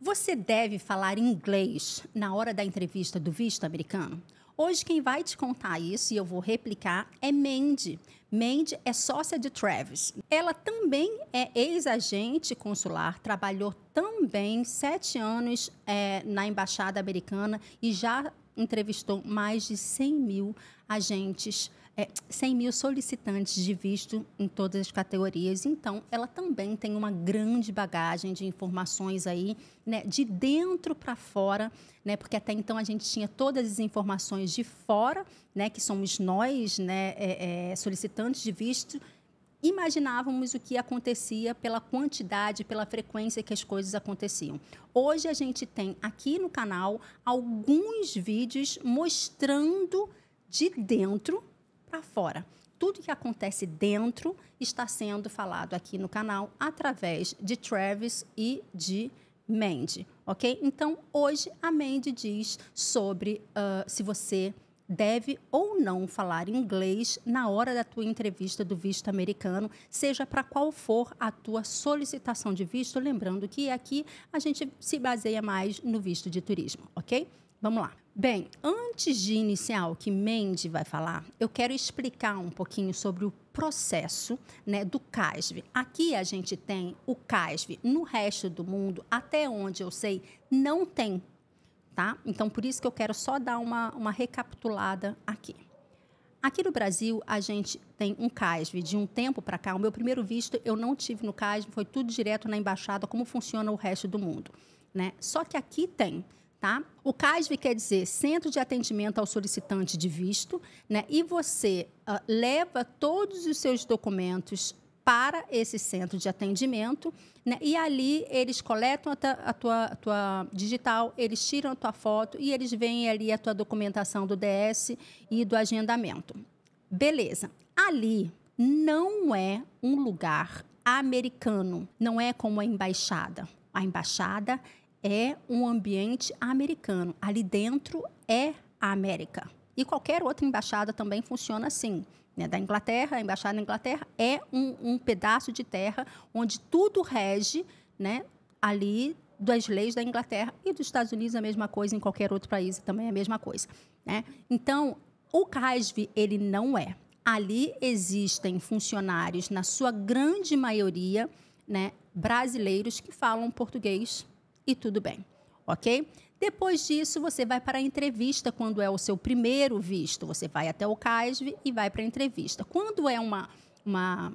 Você deve falar inglês na hora da entrevista do visto americano? Hoje quem vai te contar isso e eu vou replicar é Mandy. Mandy é sócia de Travis. Ela também é ex-agente consular, trabalhou também sete anos é, na embaixada americana e já entrevistou mais de 100 mil agentes é, 100 mil solicitantes de visto em todas as categorias. Então, ela também tem uma grande bagagem de informações aí, né, de dentro para fora, né, porque até então a gente tinha todas as informações de fora, né, que somos nós, né, é, é, solicitantes de visto, imaginávamos o que acontecia pela quantidade, pela frequência que as coisas aconteciam. Hoje a gente tem aqui no canal alguns vídeos mostrando de dentro para fora. Tudo que acontece dentro está sendo falado aqui no canal através de Travis e de Mandy, ok? Então, hoje a Mandy diz sobre uh, se você deve ou não falar inglês na hora da tua entrevista do visto americano, seja para qual for a tua solicitação de visto, lembrando que aqui a gente se baseia mais no visto de turismo, ok? Vamos lá. Bem, antes de iniciar o que Mandy vai falar, eu quero explicar um pouquinho sobre o processo né, do CASV. Aqui a gente tem o CASV, no resto do mundo, até onde eu sei, não tem. Tá? Então, por isso que eu quero só dar uma, uma recapitulada aqui. Aqui no Brasil, a gente tem um CASV de um tempo para cá. O meu primeiro visto eu não tive no CASV, foi tudo direto na embaixada, como funciona o resto do mundo. Né? Só que aqui tem Tá? O CASV quer dizer Centro de Atendimento ao Solicitante de Visto, né? e você uh, leva todos os seus documentos para esse centro de atendimento, né? e ali eles coletam a, a, tua, a tua digital, eles tiram a tua foto e eles veem ali a tua documentação do DS e do agendamento. Beleza. Ali não é um lugar americano, não é como a embaixada. A embaixada é um ambiente americano. Ali dentro é a América. E qualquer outra embaixada também funciona assim. Né? Da Inglaterra, a embaixada da Inglaterra é um, um pedaço de terra onde tudo rege né, ali das leis da Inglaterra e dos Estados Unidos a mesma coisa, em qualquer outro país também é a mesma coisa. Né? Então, o CASV, ele não é. Ali existem funcionários, na sua grande maioria, né, brasileiros que falam português e tudo bem, ok? Depois disso, você vai para a entrevista quando é o seu primeiro visto. Você vai até o CASV e vai para a entrevista. Quando é uma, uma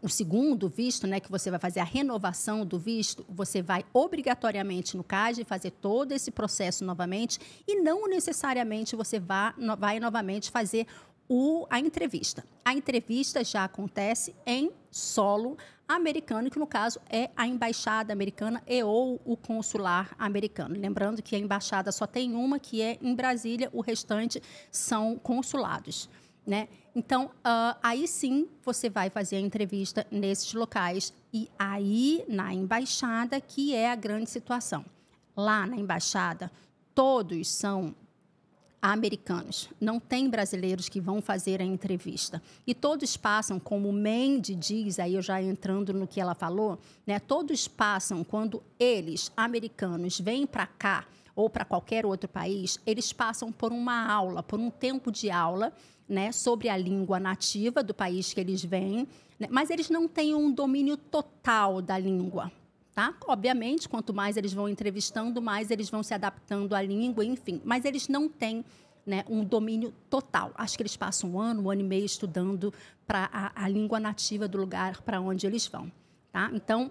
o segundo visto, né, que você vai fazer a renovação do visto, você vai obrigatoriamente no CAGE fazer todo esse processo novamente e não necessariamente você vá, vai novamente fazer o, a entrevista. A entrevista já acontece em solo americano, que no caso é a embaixada americana e ou o consular americano. Lembrando que a embaixada só tem uma, que é em Brasília, o restante são consulados. Né? Então, uh, aí sim você vai fazer a entrevista nesses locais e aí na embaixada que é a grande situação. Lá na embaixada, todos são americanos. Não tem brasileiros que vão fazer a entrevista. E todos passam, como Mandy diz, aí eu já entrando no que ela falou, né? Todos passam quando eles, americanos, vêm para cá ou para qualquer outro país, eles passam por uma aula, por um tempo de aula, né, sobre a língua nativa do país que eles vêm, né? mas eles não têm um domínio total da língua. Tá? Obviamente, quanto mais eles vão entrevistando, mais eles vão se adaptando à língua, enfim. Mas eles não têm né, um domínio total. Acho que eles passam um ano, um ano e meio estudando para a, a, língua nativa do lugar para onde eles vão. Tá? Então,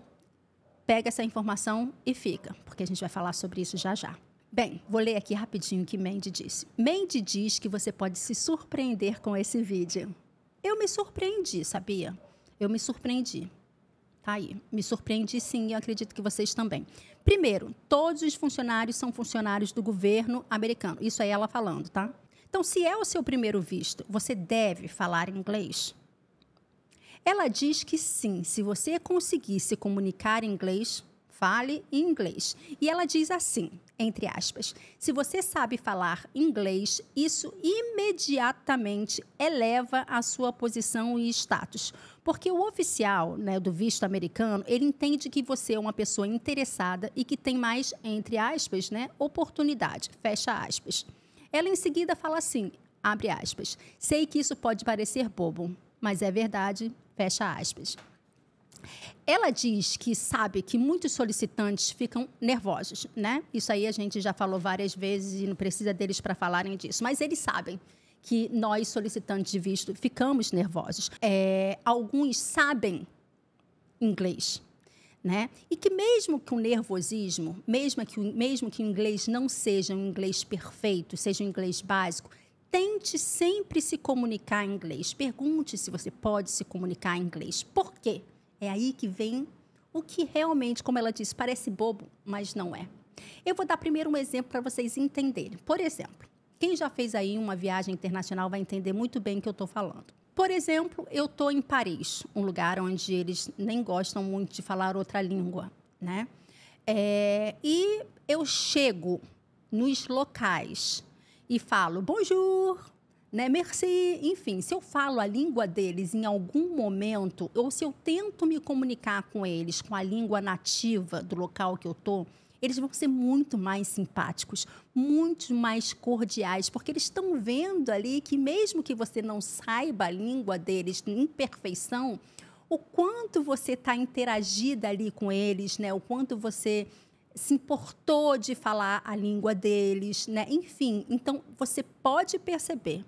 pega essa informação e fica, porque a gente vai falar sobre isso já já. Bem, vou ler aqui rapidinho o que Mandy disse. Mandy diz que você pode se surpreender com esse vídeo. Eu me surpreendi, sabia? Eu me surpreendi. Tá aí. Me surpreendi sim e acredito que vocês também. Primeiro, todos os funcionários são funcionários do governo americano. Isso é ela falando, tá? Então, se é o seu primeiro visto, você deve falar inglês? Ela diz que sim, se você conseguir se comunicar em inglês, fale inglês. E ela diz assim, entre aspas, se você sabe falar inglês, isso imediatamente eleva a sua posição e status. Porque o oficial né, do visto americano, ele entende que você é uma pessoa interessada e que tem mais, entre aspas, né, oportunidade, fecha aspas. Ela em seguida fala assim, abre aspas, sei que isso pode parecer bobo, mas é verdade, fecha aspas. Ela diz que sabe que muitos solicitantes ficam nervosos, né? Isso aí a gente já falou várias vezes e não precisa deles para falarem disso, mas eles sabem que nós solicitantes de visto ficamos nervosos. É, alguns sabem inglês, né? E que mesmo que o nervosismo, mesmo que, mesmo que o inglês não seja um inglês perfeito, seja um inglês básico, tente sempre se comunicar em inglês. Pergunte se você pode se comunicar em inglês. Por quê? É aí que vem o que realmente, como ela diz, parece bobo, mas não é. Eu vou dar primeiro um exemplo para vocês entenderem. Por exemplo, quem já fez aí uma viagem internacional vai entender muito bem o que eu estou falando. Por exemplo, eu estou em Paris, um lugar onde eles nem gostam muito de falar outra língua, né? É, e eu chego nos locais e falo bonjour, né? Merci, enfim, se eu falo a língua deles em algum momento, ou se eu tento me comunicar com eles com a língua nativa do local que eu tô, eles vão ser muito mais simpáticos, muito mais cordiais, porque eles estão vendo ali que mesmo que você não saiba a língua deles em perfeição, o quanto você está interagida ali com eles, né? O quanto você se importou de falar a língua deles, né? Enfim, então você pode perceber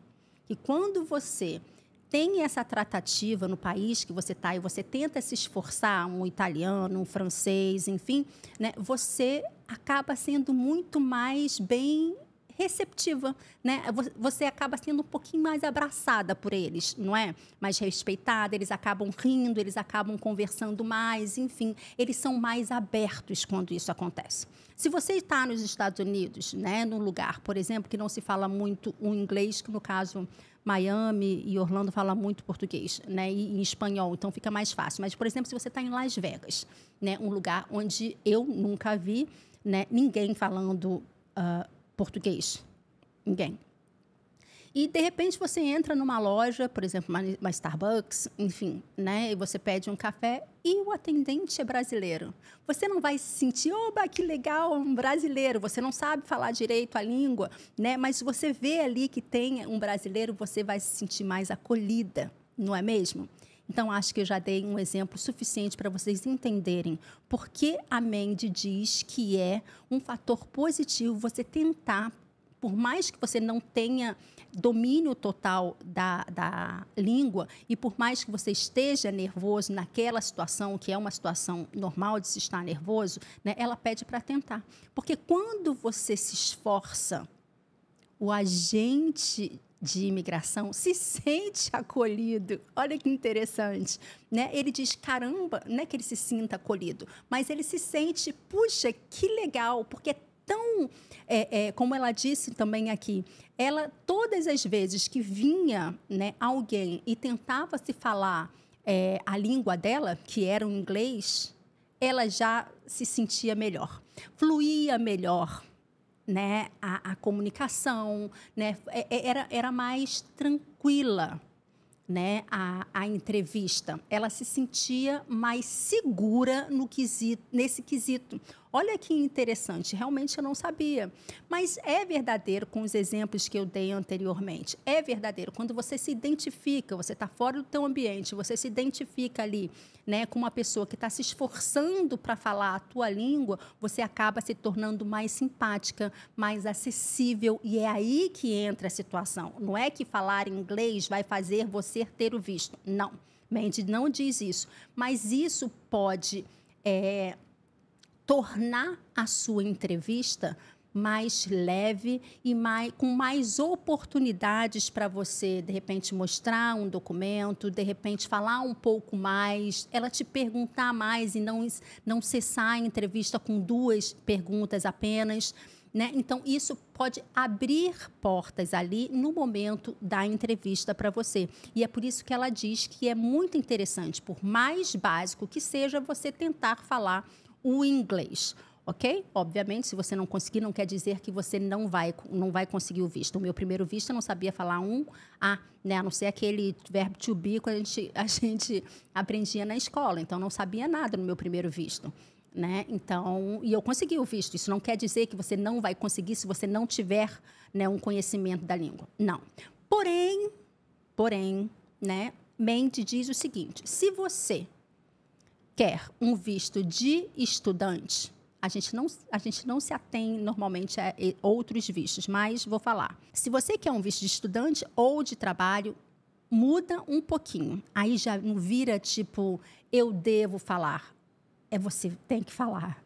que quando você tem essa tratativa no país que você está e você tenta se esforçar, um italiano, um francês, enfim, né, você acaba sendo muito mais bem receptiva, né? Você acaba sendo um pouquinho mais abraçada por eles, não é? Mais respeitada, eles acabam rindo, eles acabam conversando mais, enfim, eles são mais abertos quando isso acontece. Se você está nos Estados Unidos, né, num lugar, por exemplo, que não se fala muito o inglês, que no caso Miami e Orlando fala muito português, né, e, espanhol, então fica mais fácil. Mas, por exemplo, se você está em Las Vegas, né, um lugar onde eu nunca vi, né, ninguém falando uh, português. Ninguém. E de repente você entra numa loja, por exemplo, uma, uma, Starbucks, enfim, né? E você pede um café e o atendente é brasileiro. Você não vai se sentir, oba, que legal, um brasileiro. Você não sabe falar direito a língua, né? Mas você vê ali que tem um brasileiro, você vai se sentir mais acolhida, não é mesmo? Então, acho que eu já dei um exemplo suficiente para vocês entenderem por que a Mandy diz que é um fator positivo você tentar por mais que você não tenha domínio total da, da língua e por mais que você esteja nervoso naquela situação, que é uma situação normal de se estar nervoso, né, ela pede para tentar. Porque quando você se esforça, o agente de imigração se sente acolhido. Olha que interessante, né? Ele diz caramba, não é que ele se sinta acolhido, mas ele se sente, puxa, que legal, porque é tão, é, é, como ela disse também aqui, ela todas as vezes que vinha, né, alguém e tentava se falar é, a língua dela, que era o inglês, ela já se sentia melhor, fluía melhor, né, a, a comunicação, né, é, é, era, era mais tranquila né, a, a entrevista. Ela se sentia mais segura no quesito, nesse quesito. Olha que interessante, realmente eu não sabia. Mas é verdadeiro com os exemplos que eu dei anteriormente. É verdadeiro quando você se identifica, você está fora do teu ambiente, você se identifica ali, né, com uma pessoa que está se esforçando para falar a tua língua, você acaba se tornando mais simpática, mais acessível e é aí que entra a situação. Não é que falar inglês vai fazer você ter o visto. Não. Mandy não diz isso, mas isso pode é, tornar a sua entrevista mais leve e mais, com mais oportunidades para você, de repente, mostrar um documento, de repente, falar um pouco mais, ela te perguntar mais e não, não cessar a entrevista com duas perguntas apenas. Né? Então, isso pode abrir portas ali no momento da entrevista para você. E é por isso que ela diz que é muito interessante, por mais básico que seja, você tentar falar o inglês ok? Obviamente, se você não conseguir, não quer dizer que você não vai, não vai conseguir o visto. O meu primeiro visto, eu não sabia falar um A, né? A não ser aquele verbo to be que a gente, a gente aprendia na escola. Então, não sabia nada no meu primeiro visto. Né? Então, e eu consegui o visto. Isso não quer dizer que você não vai conseguir se você não tiver né, um conhecimento da língua. Não. Porém, porém, né, Mente diz o seguinte: se você quer um visto de estudante, a gente não, a gente não se atém normalmente a outros vistos, mas vou falar. Se você quer um visto de estudante ou de trabalho, muda um pouquinho. Aí já não vira tipo, eu devo falar. É você tem que falar.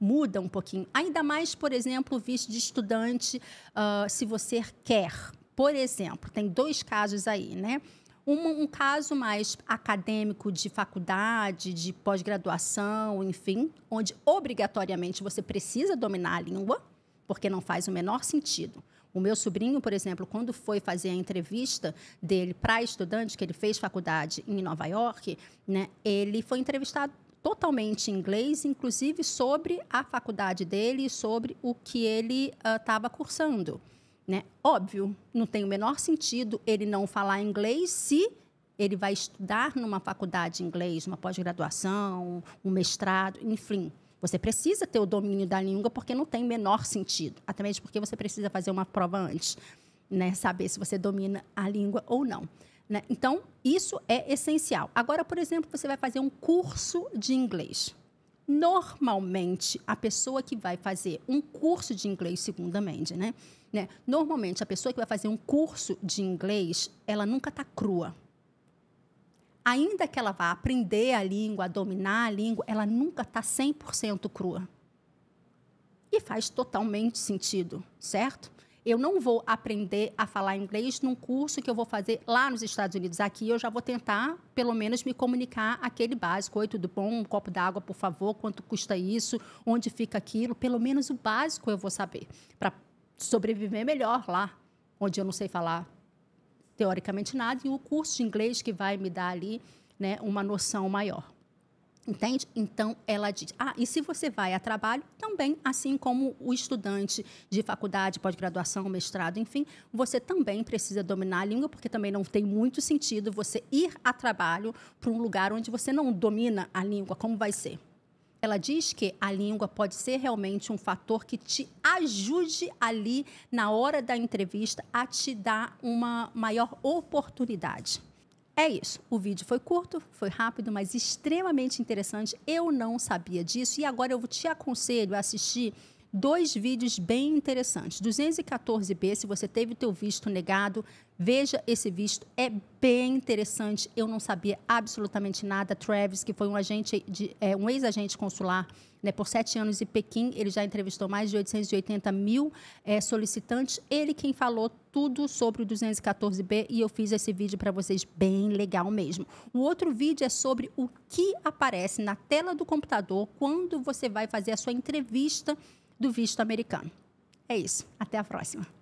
Muda um pouquinho. Ainda mais, por exemplo, visto de estudante, uh, se você quer. Por exemplo, tem dois casos aí, né? um, um caso mais acadêmico de faculdade, de pós-graduação, enfim, onde obrigatoriamente você precisa dominar a língua, porque não faz o menor sentido. O meu sobrinho, por exemplo, quando foi fazer a entrevista dele para estudante, que ele fez faculdade em Nova York, né, ele foi entrevistado totalmente em inglês, inclusive sobre a faculdade dele e sobre o que ele estava ah, uh, cursando. Né? Óbvio, não tem o menor sentido ele não falar inglês se ele vai estudar numa faculdade de inglês, uma pós-graduação, um mestrado, enfim. Você precisa ter o domínio da língua porque não tem o menor sentido. Até mesmo porque você precisa fazer uma prova antes, né? saber se você domina a língua ou não. Né? Então, isso é essencial. Agora, por exemplo, você vai fazer um curso de inglês. Normalmente, a pessoa que vai fazer um curso de inglês, segundamente, né? Né? Normalmente, a pessoa que vai fazer um curso de inglês, ela nunca está crua. Ainda que ela vá aprender a língua, dominar a língua, ela nunca está 100% crua. E faz totalmente sentido, certo? Eu não vou aprender a falar inglês num curso que eu vou fazer lá nos Estados Unidos. Aqui eu já vou tentar, pelo menos, me comunicar aquele básico. Oi, tudo bom? Um copo d'água, por favor. Quanto custa isso? Onde fica aquilo? Pelo menos o básico eu vou saber. Para sobreviver melhor lá, onde eu não sei falar teoricamente nada, e o curso de inglês que vai me dar ali né, uma noção maior. Entende? Então ela diz: ah, e se você vai a trabalho, também, assim como o estudante de faculdade, pós-graduação, mestrado, enfim, você também precisa dominar a língua, porque também não tem muito sentido você ir a trabalho para um lugar onde você não domina a língua. Como vai ser? ela diz que a língua pode ser realmente um fator que te ajude ali na hora da entrevista a te dar uma maior oportunidade. É isso. O vídeo foi curto, foi rápido, mas extremamente interessante. Eu não sabia disso e agora eu te aconselho a assistir dois vídeos bem interessantes. 214B, se você teve o teu visto negado, veja esse visto, é bem interessante. Eu não sabia absolutamente nada. Travis, que foi um agente de, é, um ex-agente consular né, por sete anos em Pequim, ele já entrevistou mais de 880 mil é, solicitantes. Ele quem falou tudo sobre o 214B e eu fiz esse vídeo para vocês bem legal mesmo. O outro vídeo é sobre o que aparece na tela do computador quando você vai fazer a sua entrevista do visto americano. É isso. Até a próxima.